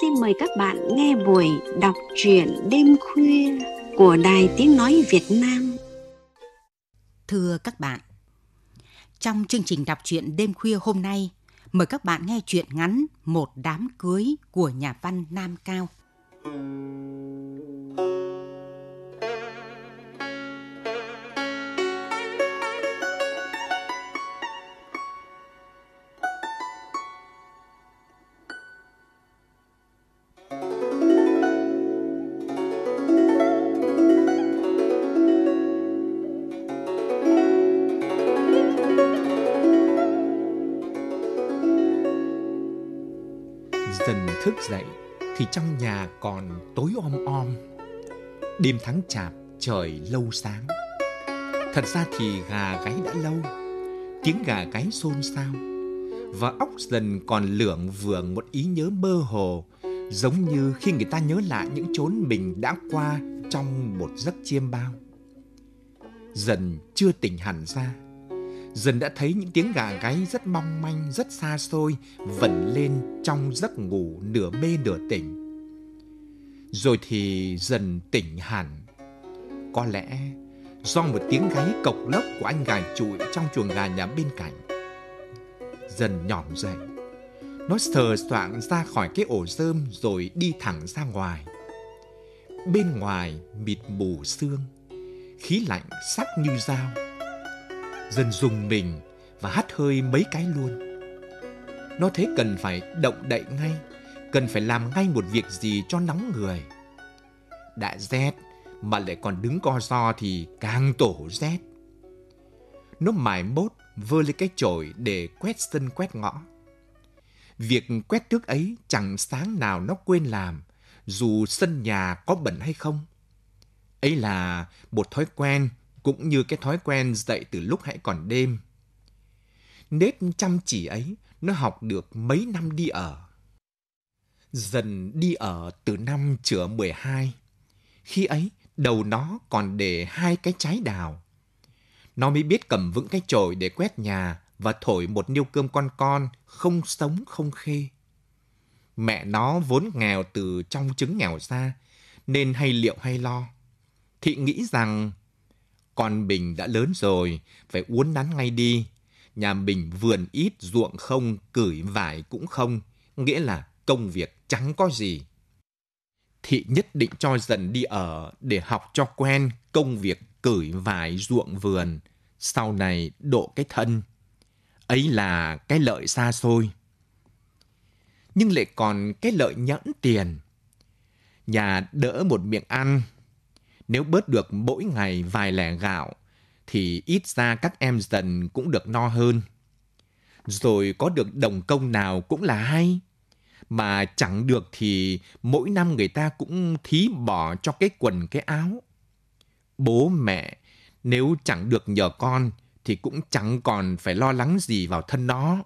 xin mời các bạn nghe buổi đọc truyện đêm khuya của Đài Tiếng Nói Việt Nam. Thưa các bạn, trong chương trình đọc truyện đêm khuya hôm nay, mời các bạn nghe truyện ngắn Một đám cưới của nhà văn Nam Cao. thức dậy thì trong nhà còn tối om om. Đêm tháng chạp trời lâu sáng. Thật ra thì gà gáy đã lâu, tiếng gà gáy xôn xao và óc dần còn lưỡng vưởng một ý nhớ mơ hồ giống như khi người ta nhớ lại những chốn mình đã qua trong một giấc chiêm bao. Dần chưa tỉnh hẳn ra, dần đã thấy những tiếng gà gáy rất mong manh, rất xa xôi, vẩn lên trong giấc ngủ nửa mê nửa tỉnh. Rồi thì dần tỉnh hẳn. Có lẽ do một tiếng gáy cộc lốc của anh gà trụi trong chuồng gà nhà bên cạnh. Dần nhỏm dậy. Nó sờ soạng ra khỏi cái ổ rơm rồi đi thẳng ra ngoài. Bên ngoài mịt mù sương, khí lạnh sắc như dao dần dùng mình và hắt hơi mấy cái luôn. Nó thế cần phải động đậy ngay, cần phải làm ngay một việc gì cho nóng người. Đã rét mà lại còn đứng co so thì càng tổ rét. Nó mải mốt vơ lên cái chổi để quét sân quét ngõ. Việc quét trước ấy chẳng sáng nào nó quên làm, dù sân nhà có bẩn hay không. Ấy là một thói quen cũng như cái thói quen dậy từ lúc hãy còn đêm. Nếp chăm chỉ ấy, nó học được mấy năm đi ở. Dần đi ở từ năm chữa 12. Khi ấy, đầu nó còn để hai cái trái đào. Nó mới biết cầm vững cái chổi để quét nhà và thổi một niêu cơm con con, không sống không khê. Mẹ nó vốn nghèo từ trong trứng nghèo ra, nên hay liệu hay lo. Thị nghĩ rằng con Bình đã lớn rồi, phải uốn nắn ngay đi. Nhà bình vườn ít, ruộng không, cửi vải cũng không. Nghĩa là công việc chẳng có gì. Thị nhất định cho dần đi ở để học cho quen công việc cửi vải ruộng vườn. Sau này độ cái thân. Ấy là cái lợi xa xôi. Nhưng lại còn cái lợi nhẫn tiền. Nhà đỡ một miệng ăn nếu bớt được mỗi ngày vài lẻ gạo, thì ít ra các em dần cũng được no hơn. Rồi có được đồng công nào cũng là hay. Mà chẳng được thì mỗi năm người ta cũng thí bỏ cho cái quần cái áo. Bố mẹ nếu chẳng được nhờ con thì cũng chẳng còn phải lo lắng gì vào thân nó.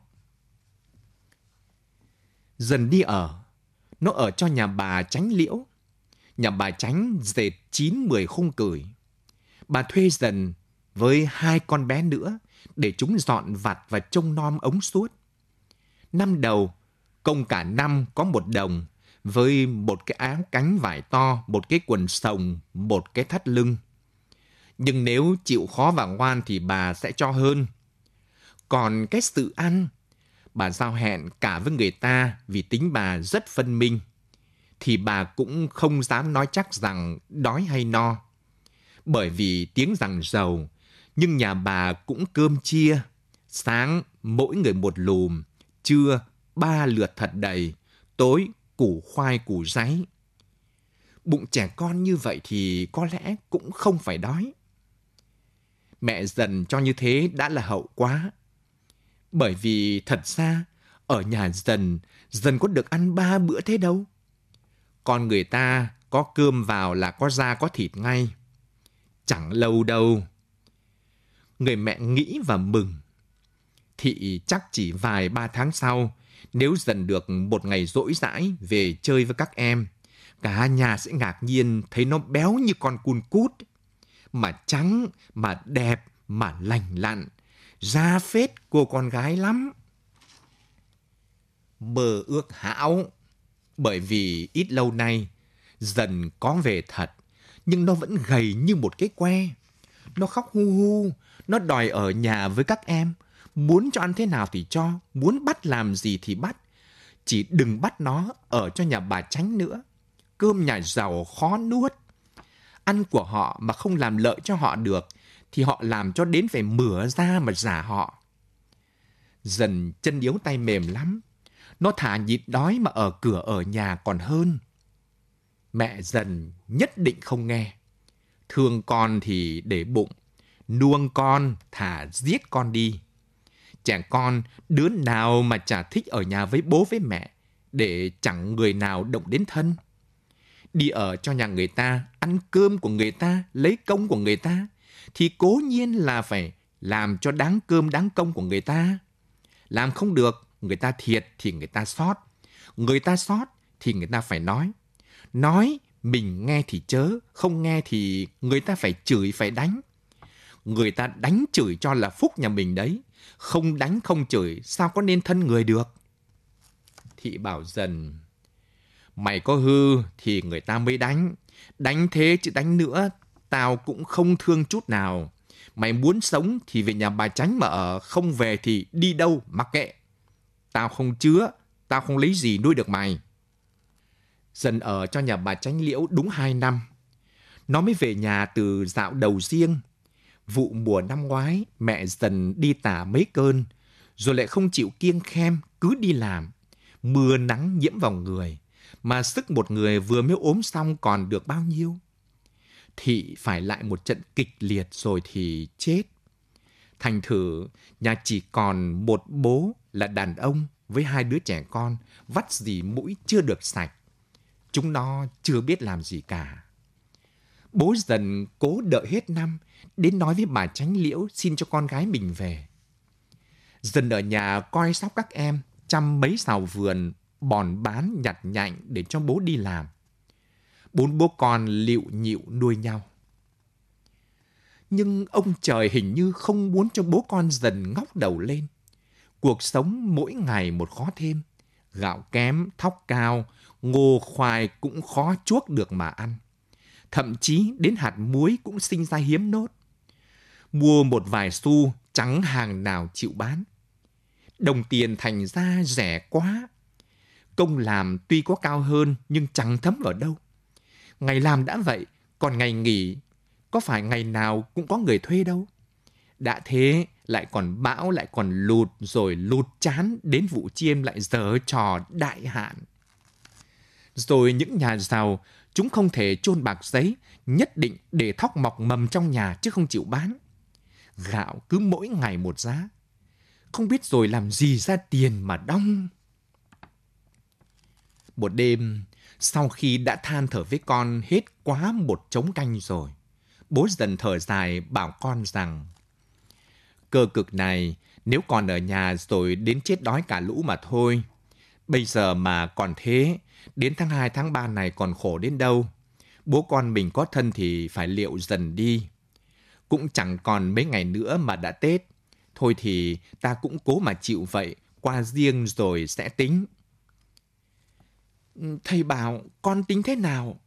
Dần đi ở, nó ở cho nhà bà tránh liễu nhà bà tránh dệt chín mười khung cười Bà thuê dần với hai con bé nữa để chúng dọn vặt và trông nom ống suốt. Năm đầu, công cả năm có một đồng với một cái áo cánh vải to, một cái quần sồng, một cái thắt lưng. Nhưng nếu chịu khó và ngoan thì bà sẽ cho hơn. Còn cái sự ăn, bà giao hẹn cả với người ta vì tính bà rất phân minh thì bà cũng không dám nói chắc rằng đói hay no. Bởi vì tiếng rằng giàu, nhưng nhà bà cũng cơm chia. Sáng mỗi người một lùm, trưa ba lượt thật đầy, tối củ khoai củ ráy. Bụng trẻ con như vậy thì có lẽ cũng không phải đói. Mẹ dần cho như thế đã là hậu quá. Bởi vì thật ra, ở nhà dần, dần có được ăn ba bữa thế đâu con người ta có cơm vào là có da có thịt ngay. Chẳng lâu đâu. Người mẹ nghĩ và mừng. Thị chắc chỉ vài ba tháng sau, nếu dần được một ngày rỗi rãi về chơi với các em, cả nhà sẽ ngạc nhiên thấy nó béo như con cun cút. Mà trắng, mà đẹp, mà lành lặn. Da phết của con gái lắm. bờ ước hảo bởi vì ít lâu nay dần có về thật, nhưng nó vẫn gầy như một cái que. Nó khóc hu hu, nó đòi ở nhà với các em, muốn cho ăn thế nào thì cho, muốn bắt làm gì thì bắt. Chỉ đừng bắt nó ở cho nhà bà tránh nữa. Cơm nhà giàu khó nuốt. Ăn của họ mà không làm lợi cho họ được, thì họ làm cho đến phải mửa ra mà giả họ. Dần chân yếu tay mềm lắm, nó thả nhịn đói mà ở cửa ở nhà còn hơn. Mẹ dần nhất định không nghe. Thương con thì để bụng, nuông con thả giết con đi. Trẻ con đứa nào mà chả thích ở nhà với bố với mẹ để chẳng người nào động đến thân. Đi ở cho nhà người ta, ăn cơm của người ta, lấy công của người ta thì cố nhiên là phải làm cho đáng cơm đáng công của người ta. Làm không được người ta thiệt thì người ta sót, người ta sót thì người ta phải nói. Nói mình nghe thì chớ, không nghe thì người ta phải chửi phải đánh. Người ta đánh chửi cho là phúc nhà mình đấy, không đánh không chửi sao có nên thân người được. Thị bảo dần, mày có hư thì người ta mới đánh, đánh thế chứ đánh nữa tao cũng không thương chút nào. Mày muốn sống thì về nhà bà tránh mà ở, không về thì đi đâu mặc kệ tao không chứa, tao không lấy gì nuôi được mày. Dần ở cho nhà bà Tránh Liễu đúng hai năm. Nó mới về nhà từ dạo đầu riêng. Vụ mùa năm ngoái, mẹ dần đi tả mấy cơn, rồi lại không chịu kiêng khem, cứ đi làm. Mưa nắng nhiễm vào người, mà sức một người vừa mới ốm xong còn được bao nhiêu. Thị phải lại một trận kịch liệt rồi thì chết. Thành thử, nhà chỉ còn một bố là đàn ông với hai đứa trẻ con vắt gì mũi chưa được sạch. Chúng nó chưa biết làm gì cả. Bố dần cố đợi hết năm đến nói với bà Tránh Liễu xin cho con gái mình về. Dần ở nhà coi sóc các em, chăm mấy xào vườn, bòn bán nhặt nhạnh để cho bố đi làm. Bốn bố con liệu nhịu nuôi nhau. Nhưng ông trời hình như không muốn cho bố con dần ngóc đầu lên Cuộc sống mỗi ngày một khó thêm, gạo kém, thóc cao, ngô khoai cũng khó chuốc được mà ăn. Thậm chí đến hạt muối cũng sinh ra hiếm nốt. Mua một vài xu trắng hàng nào chịu bán. Đồng tiền thành ra rẻ quá. Công làm tuy có cao hơn nhưng chẳng thấm vào đâu. Ngày làm đã vậy, còn ngày nghỉ, có phải ngày nào cũng có người thuê đâu. Đã thế, lại còn bão lại còn lụt rồi lụt chán đến vụ chiêm lại giờ trò đại hạn rồi những nhà giàu chúng không thể chôn bạc giấy nhất định để thóc mọc mầm trong nhà chứ không chịu bán gạo cứ mỗi ngày một giá không biết rồi làm gì ra tiền mà đong một đêm sau khi đã than thở với con hết quá một trống canh rồi bố dần thở dài bảo con rằng Cơ cực này, nếu còn ở nhà rồi đến chết đói cả lũ mà thôi. Bây giờ mà còn thế, đến tháng 2 tháng 3 này còn khổ đến đâu. Bố con mình có thân thì phải liệu dần đi. Cũng chẳng còn mấy ngày nữa mà đã Tết. Thôi thì ta cũng cố mà chịu vậy, qua riêng rồi sẽ tính. Ừ, thầy bảo con tính thế nào?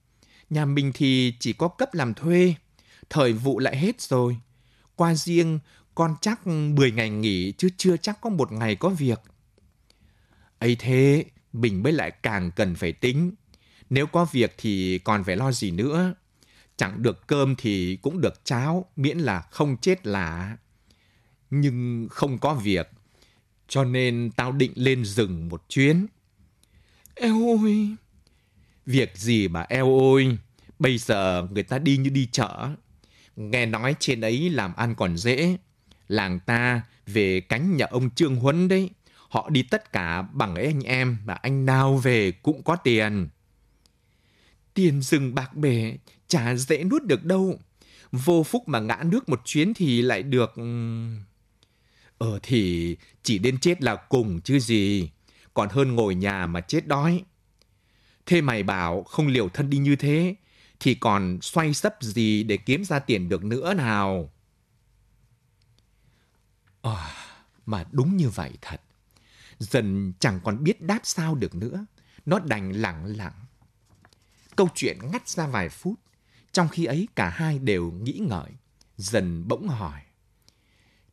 Nhà mình thì chỉ có cấp làm thuê, thời vụ lại hết rồi. Qua riêng con chắc 10 ngày nghỉ chứ chưa chắc có một ngày có việc. ấy thế, bình mới lại càng cần phải tính. Nếu có việc thì còn phải lo gì nữa. Chẳng được cơm thì cũng được cháo, miễn là không chết lạ. Nhưng không có việc, cho nên tao định lên rừng một chuyến. Eo ôi! Việc gì mà eo ôi! Bây giờ người ta đi như đi chợ. Nghe nói trên ấy làm ăn còn dễ, làng ta về cánh nhà ông Trương Huấn đấy. Họ đi tất cả bằng ấy anh em mà anh nào về cũng có tiền. Tiền rừng bạc bể chả dễ nuốt được đâu. Vô phúc mà ngã nước một chuyến thì lại được... Ừ. Ờ thì chỉ đến chết là cùng chứ gì. Còn hơn ngồi nhà mà chết đói. Thế mày bảo không liều thân đi như thế thì còn xoay sấp gì để kiếm ra tiền được nữa nào? Ồ, mà đúng như vậy thật. Dần chẳng còn biết đáp sao được nữa. Nó đành lặng lặng. Câu chuyện ngắt ra vài phút. Trong khi ấy cả hai đều nghĩ ngợi. Dần bỗng hỏi.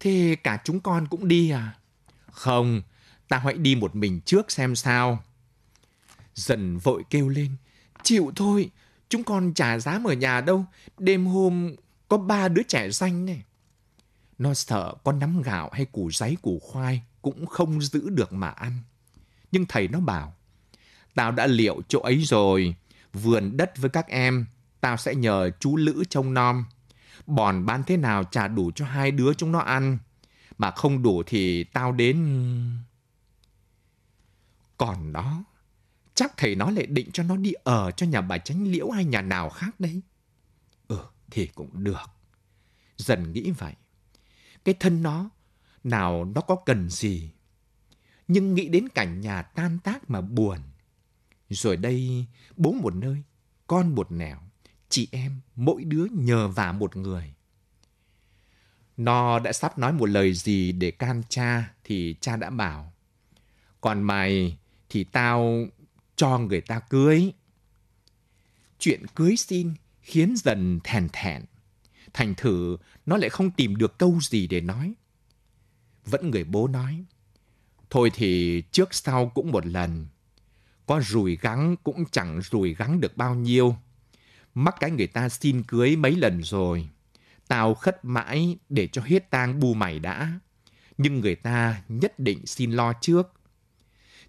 Thế cả chúng con cũng đi à? Không, ta hãy đi một mình trước xem sao. Dần vội kêu lên. Chịu thôi, chúng con chả dám ở nhà đâu. Đêm hôm có ba đứa trẻ xanh này. Nó sợ có nắm gạo hay củ giấy củ khoai cũng không giữ được mà ăn. Nhưng thầy nó bảo, tao đã liệu chỗ ấy rồi, vườn đất với các em, tao sẽ nhờ chú Lữ trông nom. Bòn ban thế nào trả đủ cho hai đứa chúng nó ăn, mà không đủ thì tao đến... Còn đó, chắc thầy nó lại định cho nó đi ở cho nhà bà chánh Liễu hay nhà nào khác đấy. Ừ, thì cũng được. Dần nghĩ vậy, cái thân nó, nào nó có cần gì. Nhưng nghĩ đến cảnh nhà tan tác mà buồn. Rồi đây, bố một nơi, con một nẻo, chị em mỗi đứa nhờ vả một người. Nó đã sắp nói một lời gì để can cha thì cha đã bảo. Còn mày thì tao cho người ta cưới. Chuyện cưới xin khiến dần thèn thẹn thành thử nó lại không tìm được câu gì để nói. Vẫn người bố nói, thôi thì trước sau cũng một lần, có rủi gắng cũng chẳng rủi gắng được bao nhiêu. Mắc cái người ta xin cưới mấy lần rồi, tao khất mãi để cho hết tang bu mày đã, nhưng người ta nhất định xin lo trước.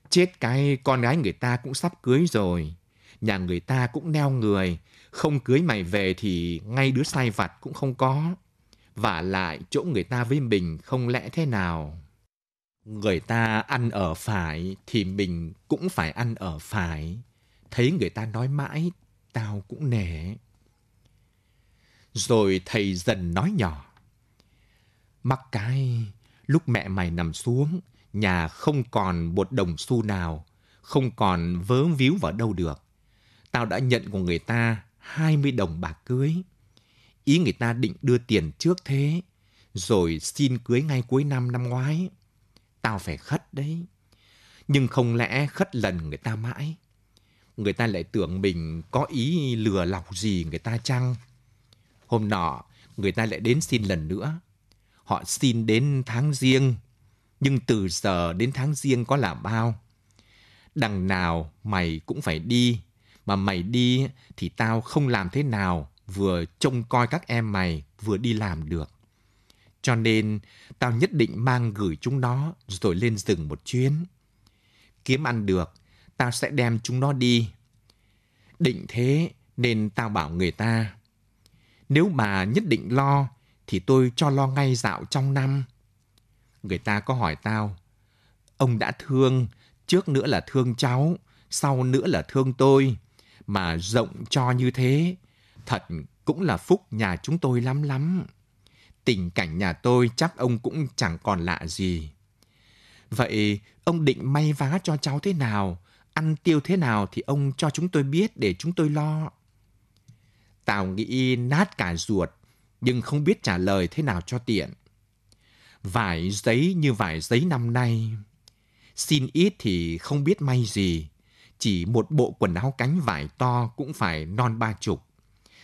Chết cái con gái người ta cũng sắp cưới rồi, nhà người ta cũng neo người, không cưới mày về thì ngay đứa sai vặt cũng không có. Và lại chỗ người ta với mình không lẽ thế nào? Người ta ăn ở phải thì mình cũng phải ăn ở phải. Thấy người ta nói mãi, tao cũng nể. Rồi thầy dần nói nhỏ. Mắc cái, lúc mẹ mày nằm xuống, nhà không còn một đồng xu nào, không còn vớ víu vào đâu được. Tao đã nhận của người ta 20 đồng bạc cưới. Ý người ta định đưa tiền trước thế, rồi xin cưới ngay cuối năm năm ngoái. Tao phải khất đấy. Nhưng không lẽ khất lần người ta mãi? Người ta lại tưởng mình có ý lừa lọc gì người ta chăng? Hôm nọ, người ta lại đến xin lần nữa. Họ xin đến tháng riêng, nhưng từ giờ đến tháng riêng có là bao? Đằng nào mày cũng phải đi mà mày đi thì tao không làm thế nào vừa trông coi các em mày vừa đi làm được. Cho nên tao nhất định mang gửi chúng nó rồi lên rừng một chuyến. Kiếm ăn được, tao sẽ đem chúng nó đi. Định thế nên tao bảo người ta. Nếu bà nhất định lo thì tôi cho lo ngay dạo trong năm. Người ta có hỏi tao, ông đã thương, trước nữa là thương cháu, sau nữa là thương tôi mà rộng cho như thế, thật cũng là phúc nhà chúng tôi lắm lắm. Tình cảnh nhà tôi chắc ông cũng chẳng còn lạ gì. Vậy ông định may vá cho cháu thế nào, ăn tiêu thế nào thì ông cho chúng tôi biết để chúng tôi lo. Tào nghĩ nát cả ruột, nhưng không biết trả lời thế nào cho tiện. Vải giấy như vải giấy năm nay, xin ít thì không biết may gì, chỉ một bộ quần áo cánh vải to cũng phải non ba chục.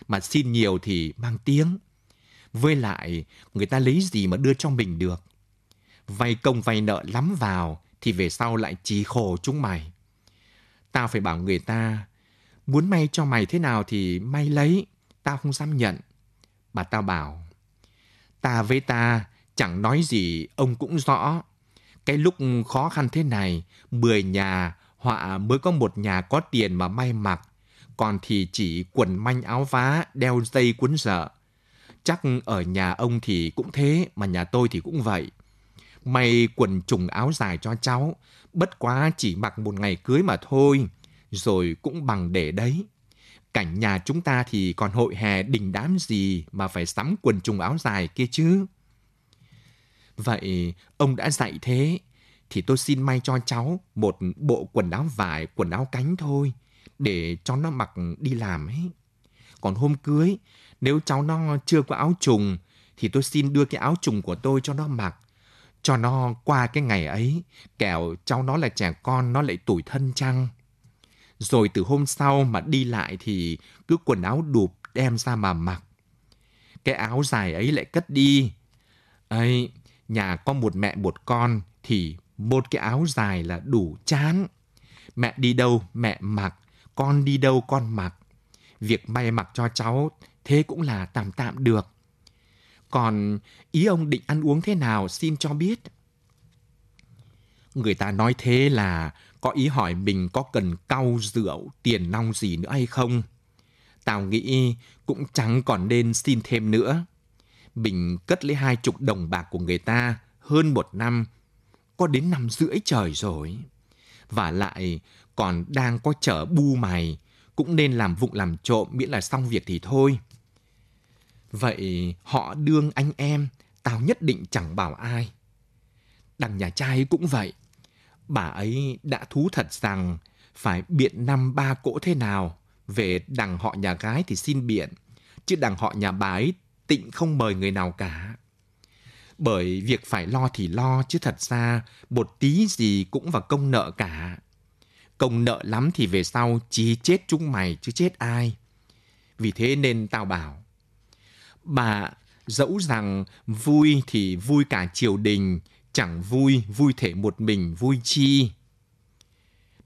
Mà xin nhiều thì mang tiếng. Với lại, người ta lấy gì mà đưa cho mình được? Vay công vay nợ lắm vào thì về sau lại chỉ khổ chúng mày. Tao phải bảo người ta, muốn may cho mày thế nào thì may lấy, tao không dám nhận. Bà tao bảo, ta với ta chẳng nói gì ông cũng rõ. Cái lúc khó khăn thế này, mười nhà họa mới có một nhà có tiền mà may mặc, còn thì chỉ quần manh áo vá đeo dây cuốn sợ. Chắc ở nhà ông thì cũng thế, mà nhà tôi thì cũng vậy. May quần trùng áo dài cho cháu, bất quá chỉ mặc một ngày cưới mà thôi, rồi cũng bằng để đấy. Cảnh nhà chúng ta thì còn hội hè đình đám gì mà phải sắm quần trùng áo dài kia chứ. Vậy ông đã dạy thế thì tôi xin may cho cháu một bộ quần áo vải, quần áo cánh thôi, để cho nó mặc đi làm ấy. Còn hôm cưới, nếu cháu nó chưa có áo trùng, thì tôi xin đưa cái áo trùng của tôi cho nó mặc, cho nó qua cái ngày ấy, kẻo cháu nó là trẻ con, nó lại tủi thân chăng. Rồi từ hôm sau mà đi lại thì cứ quần áo đụp đem ra mà mặc. Cái áo dài ấy lại cất đi. ấy nhà có một mẹ một con thì một cái áo dài là đủ chán. Mẹ đi đâu mẹ mặc, con đi đâu con mặc. Việc may mặc cho cháu thế cũng là tạm tạm được. Còn ý ông định ăn uống thế nào xin cho biết. Người ta nói thế là có ý hỏi mình có cần cau rượu tiền nong gì nữa hay không. Tao nghĩ cũng chẳng còn nên xin thêm nữa. Bình cất lấy hai chục đồng bạc của người ta hơn một năm có đến năm rưỡi trời rồi. Và lại còn đang có chở bu mày, cũng nên làm vụng làm trộm miễn là xong việc thì thôi. Vậy họ đương anh em, tao nhất định chẳng bảo ai. Đằng nhà trai cũng vậy. Bà ấy đã thú thật rằng phải biện năm ba cỗ thế nào. Về đằng họ nhà gái thì xin biện, chứ đằng họ nhà bà ấy tịnh không mời người nào cả bởi việc phải lo thì lo chứ thật ra một tí gì cũng vào công nợ cả. Công nợ lắm thì về sau chỉ chết chúng mày chứ chết ai. Vì thế nên tao bảo, bà dẫu rằng vui thì vui cả triều đình, chẳng vui, vui thể một mình vui chi.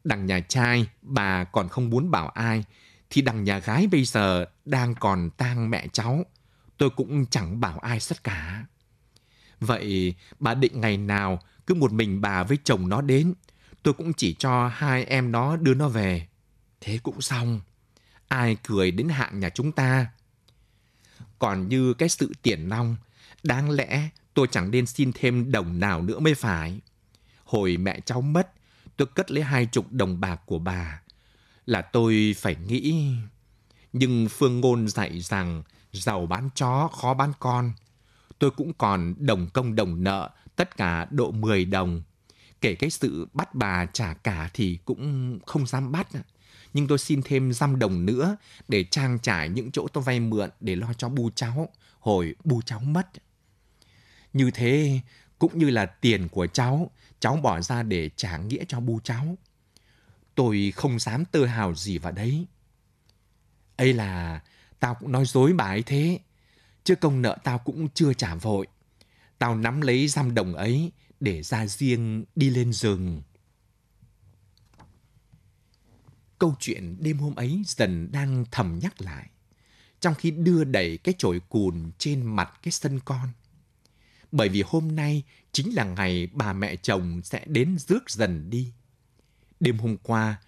Đằng nhà trai, bà còn không muốn bảo ai, thì đằng nhà gái bây giờ đang còn tang mẹ cháu. Tôi cũng chẳng bảo ai tất cả. Vậy bà định ngày nào cứ một mình bà với chồng nó đến. Tôi cũng chỉ cho hai em nó đưa nó về. Thế cũng xong. Ai cười đến hạng nhà chúng ta. Còn như cái sự tiền nong, đáng lẽ tôi chẳng nên xin thêm đồng nào nữa mới phải. Hồi mẹ cháu mất, tôi cất lấy hai chục đồng bạc của bà. Là tôi phải nghĩ... Nhưng Phương Ngôn dạy rằng giàu bán chó khó bán con – tôi cũng còn đồng công đồng nợ tất cả độ 10 đồng. Kể cái sự bắt bà trả cả thì cũng không dám bắt. Nhưng tôi xin thêm dăm đồng nữa để trang trải những chỗ tôi vay mượn để lo cho bu cháu, hồi bu cháu mất. Như thế cũng như là tiền của cháu, cháu bỏ ra để trả nghĩa cho bu cháu. Tôi không dám tự hào gì vào đấy. ấy là tao cũng nói dối bà ấy thế chứ công nợ tao cũng chưa trả vội. Tao nắm lấy giam đồng ấy để ra riêng đi lên rừng. Câu chuyện đêm hôm ấy dần đang thầm nhắc lại, trong khi đưa đẩy cái chổi cùn trên mặt cái sân con. Bởi vì hôm nay chính là ngày bà mẹ chồng sẽ đến rước dần đi. Đêm hôm qua,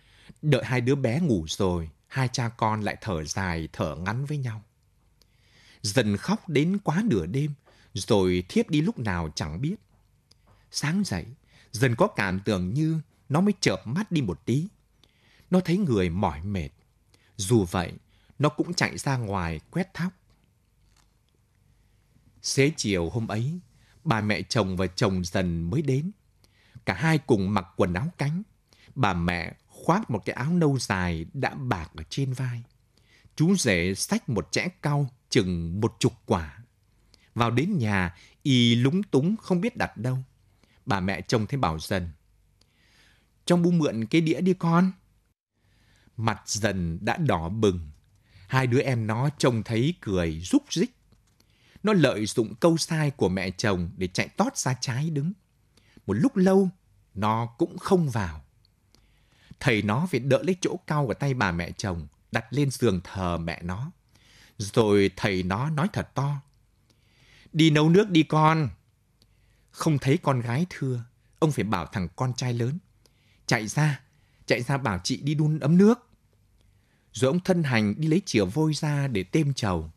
đợi hai đứa bé ngủ rồi, hai cha con lại thở dài thở ngắn với nhau dần khóc đến quá nửa đêm, rồi thiếp đi lúc nào chẳng biết. Sáng dậy, dần có cảm tưởng như nó mới chợp mắt đi một tí. Nó thấy người mỏi mệt. Dù vậy, nó cũng chạy ra ngoài quét thóc. Xế chiều hôm ấy, bà mẹ chồng và chồng dần mới đến. Cả hai cùng mặc quần áo cánh. Bà mẹ khoác một cái áo nâu dài đã bạc ở trên vai. Chú rể xách một chẽ cau chừng một chục quả. Vào đến nhà, y lúng túng không biết đặt đâu. Bà mẹ trông thấy bảo dần. Trong bu mượn cái đĩa đi con. Mặt dần đã đỏ bừng. Hai đứa em nó trông thấy cười rúc rích. Nó lợi dụng câu sai của mẹ chồng để chạy tót ra trái đứng. Một lúc lâu, nó cũng không vào. Thầy nó phải đỡ lấy chỗ cao của tay bà mẹ chồng, đặt lên giường thờ mẹ nó. Rồi thầy nó nói thật to. Đi nấu nước đi con. Không thấy con gái thưa, ông phải bảo thằng con trai lớn. Chạy ra, chạy ra bảo chị đi đun ấm nước. Rồi ông thân hành đi lấy chìa vôi ra để têm chầu.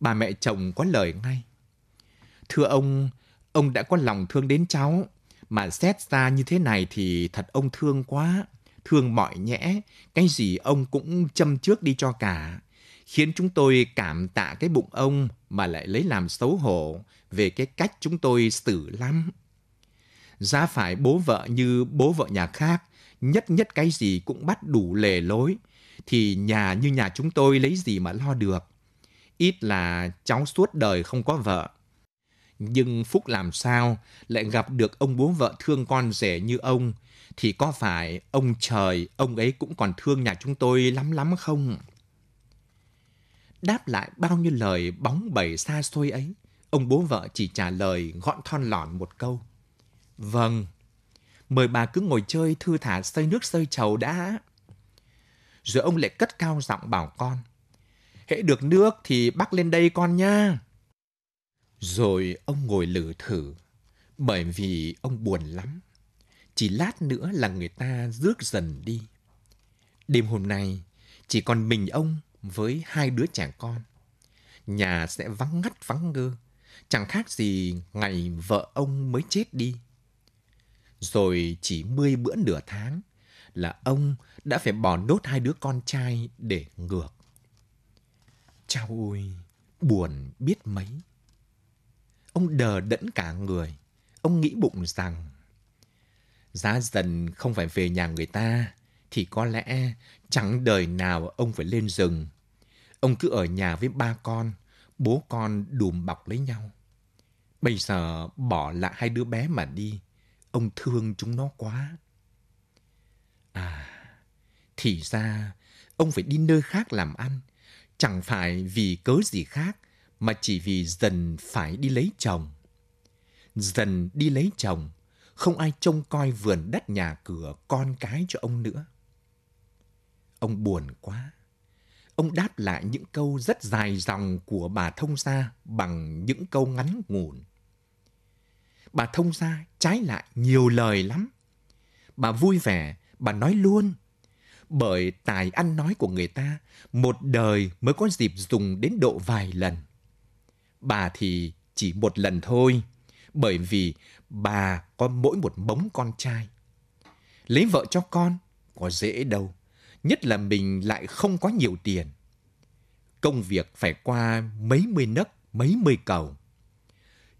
Bà mẹ chồng có lời ngay. Thưa ông, ông đã có lòng thương đến cháu, mà xét ra như thế này thì thật ông thương quá, thương mọi nhẽ, cái gì ông cũng châm trước đi cho cả khiến chúng tôi cảm tạ cái bụng ông mà lại lấy làm xấu hổ về cái cách chúng tôi xử lắm. Giá phải bố vợ như bố vợ nhà khác, nhất nhất cái gì cũng bắt đủ lề lối, thì nhà như nhà chúng tôi lấy gì mà lo được. Ít là cháu suốt đời không có vợ. Nhưng Phúc làm sao lại gặp được ông bố vợ thương con rể như ông, thì có phải ông trời, ông ấy cũng còn thương nhà chúng tôi lắm lắm không? Đáp lại bao nhiêu lời bóng bẩy xa xôi ấy, ông bố vợ chỉ trả lời gọn thon lọn một câu. Vâng, mời bà cứ ngồi chơi thư thả xây nước xây trầu đã. Rồi ông lại cất cao giọng bảo con. Hễ được nước thì bắt lên đây con nha. Rồi ông ngồi lử thử, bởi vì ông buồn lắm. Chỉ lát nữa là người ta rước dần đi. Đêm hôm nay, chỉ còn mình ông với hai đứa trẻ con. Nhà sẽ vắng ngắt vắng ngơ, chẳng khác gì ngày vợ ông mới chết đi. Rồi chỉ mươi bữa nửa tháng là ông đã phải bỏ nốt hai đứa con trai để ngược. Chao ôi, buồn biết mấy. Ông đờ đẫn cả người, ông nghĩ bụng rằng giá dần không phải về nhà người ta thì có lẽ Chẳng đời nào ông phải lên rừng. Ông cứ ở nhà với ba con, bố con đùm bọc lấy nhau. Bây giờ bỏ lại hai đứa bé mà đi, ông thương chúng nó quá. À, thì ra ông phải đi nơi khác làm ăn, chẳng phải vì cớ gì khác mà chỉ vì dần phải đi lấy chồng. Dần đi lấy chồng, không ai trông coi vườn đất nhà cửa con cái cho ông nữa. Ông buồn quá. Ông đáp lại những câu rất dài dòng của bà thông gia bằng những câu ngắn ngủn. Bà thông gia trái lại nhiều lời lắm. Bà vui vẻ, bà nói luôn. Bởi tài ăn nói của người ta, một đời mới có dịp dùng đến độ vài lần. Bà thì chỉ một lần thôi, bởi vì bà có mỗi một mống con trai. Lấy vợ cho con có dễ đâu nhất là mình lại không có nhiều tiền. Công việc phải qua mấy mươi nấc, mấy mươi cầu.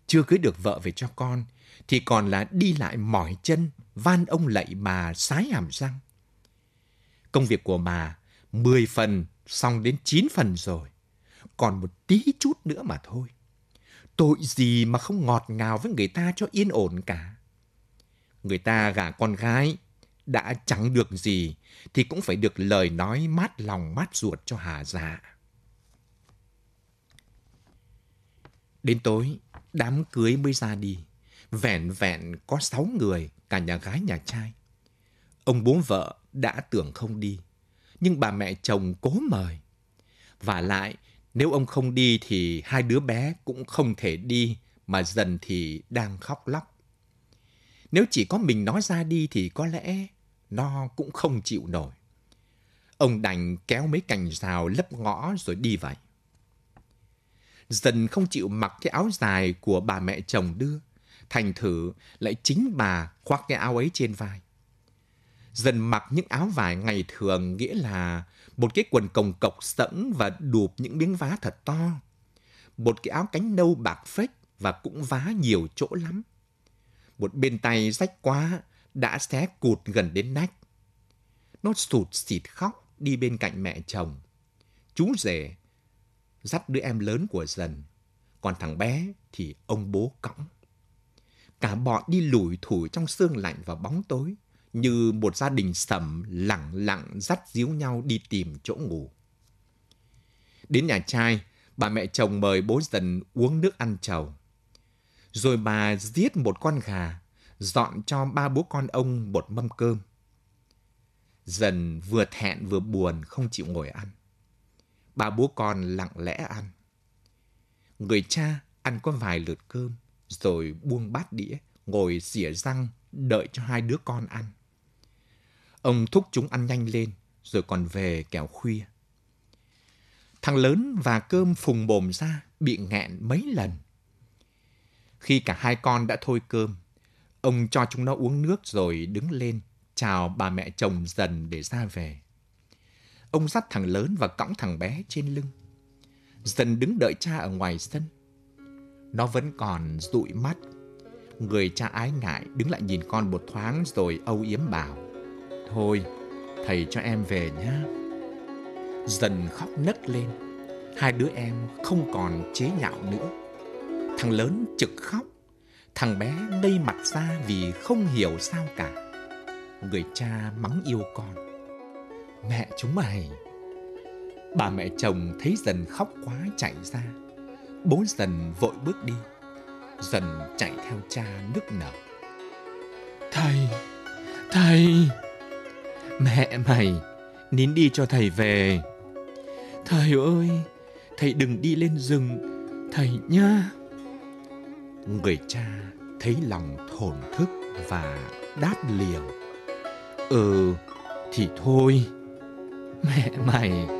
Chưa cưới được vợ về cho con, thì còn là đi lại mỏi chân, van ông lạy bà sái hàm răng. Công việc của bà 10 phần xong đến 9 phần rồi, còn một tí chút nữa mà thôi. Tội gì mà không ngọt ngào với người ta cho yên ổn cả. Người ta gả con gái đã chẳng được gì thì cũng phải được lời nói mát lòng mát ruột cho hà dạ. Đến tối, đám cưới mới ra đi. Vẹn vẹn có sáu người, cả nhà gái nhà trai. Ông bố vợ đã tưởng không đi, nhưng bà mẹ chồng cố mời. Và lại, nếu ông không đi thì hai đứa bé cũng không thể đi, mà dần thì đang khóc lóc. Nếu chỉ có mình nói ra đi thì có lẽ nó cũng không chịu nổi. Ông đành kéo mấy cành rào lấp ngõ rồi đi vậy. Dần không chịu mặc cái áo dài của bà mẹ chồng đưa, thành thử lại chính bà khoác cái áo ấy trên vai. Dần mặc những áo vải ngày thường nghĩa là một cái quần cồng cộc sẫng và đụp những miếng vá thật to. Một cái áo cánh nâu bạc phếch và cũng vá nhiều chỗ lắm. Một bên tay rách quá, đã xé cụt gần đến nách. Nó sụt xịt khóc đi bên cạnh mẹ chồng. Chú rể dắt đứa em lớn của dần, còn thằng bé thì ông bố cõng. Cả bọn đi lủi thủi trong sương lạnh và bóng tối, như một gia đình sầm lặng lặng dắt díu nhau đi tìm chỗ ngủ. Đến nhà trai, bà mẹ chồng mời bố dần uống nước ăn trầu. Rồi bà giết một con gà dọn cho ba bố con ông một mâm cơm. Dần vừa thẹn vừa buồn không chịu ngồi ăn. Ba bố con lặng lẽ ăn. Người cha ăn có vài lượt cơm, rồi buông bát đĩa, ngồi xỉa răng, đợi cho hai đứa con ăn. Ông thúc chúng ăn nhanh lên, rồi còn về kẻo khuya. Thằng lớn và cơm phùng bồm ra, bị nghẹn mấy lần. Khi cả hai con đã thôi cơm, Ông cho chúng nó uống nước rồi đứng lên, chào bà mẹ chồng dần để ra về. Ông dắt thằng lớn và cõng thằng bé trên lưng. Dần đứng đợi cha ở ngoài sân. Nó vẫn còn dụi mắt. Người cha ái ngại đứng lại nhìn con một thoáng rồi âu yếm bảo. Thôi, thầy cho em về nhá. Dần khóc nấc lên. Hai đứa em không còn chế nhạo nữa. Thằng lớn trực khóc Thằng bé ngây mặt ra vì không hiểu sao cả. Người cha mắng yêu con. Mẹ chúng mày. Bà mẹ chồng thấy dần khóc quá chạy ra. Bố dần vội bước đi. Dần chạy theo cha nức nở. Thầy, thầy, mẹ mày, nín đi cho thầy về. Thầy ơi, thầy đừng đi lên rừng, thầy nha người cha thấy lòng thổn thức và đáp liền ừ thì thôi mẹ mày